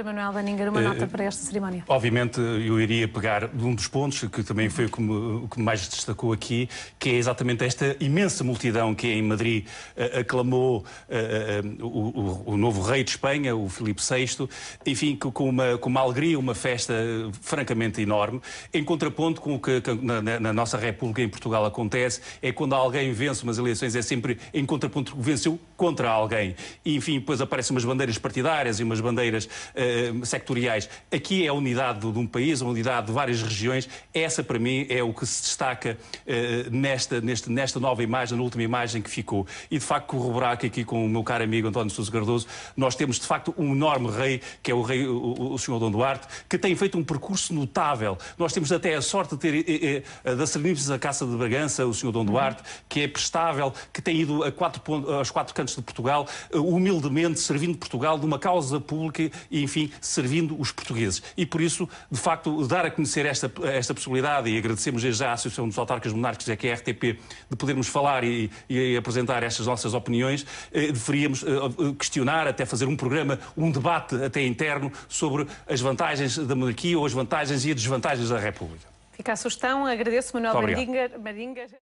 Sr. Manuel Daninger, uma nota eh, para esta cerimónia. Obviamente, eu iria pegar um dos pontos, que também foi o que, me, o que mais destacou aqui, que é exatamente esta imensa multidão que em Madrid eh, aclamou uh, uh, o, o, novo rei de Espanha, o Filipe VI, enfim, com uma, com uma alegria, uma festa francamente enorme, em contraponto com o que, na, na nossa República em Portugal acontece, é quando alguém vence umas eleições, é sempre em contraponto, venceu contra alguém. E, enfim, depois aparecem umas bandeiras partidárias e umas bandeiras... Uh, eh, sectoriais. Aqui é a unidade de um país, a unidade de várias regiões. Essa, para mim, é o que se destaca eh, nesta, nesta, nesta nova imagem, na última imagem que ficou. E, de facto, corroborar que aqui com o meu caro amigo António Sousa Cardoso, nós temos, de facto, um enorme rei, que é o rei, o, o senhor Dom Duarte, que tem feito um percurso notável. Nós temos até a sorte de ter da Serenice da Caça de Bragança, o senhor Dom uhum. Duarte, que é prestável, que tem ido a quatro, aos quatro cantos de Portugal, eh, humildemente servindo Portugal de uma causa pública e, enfim, enfim, servindo os portugueses. E por isso, de facto, dar a conhecer esta, esta possibilidade, e agradecemos já à Associação dos Autarcas Monárquicos, é que é a RTP, de podermos falar e, e apresentar estas nossas opiniões, eh, deveríamos eh, eh, questionar, até fazer um programa, um debate até interno, sobre as vantagens da monarquia ou as vantagens e as desvantagens da República. Fica a sugestão. Agradeço, Manuel Maringa.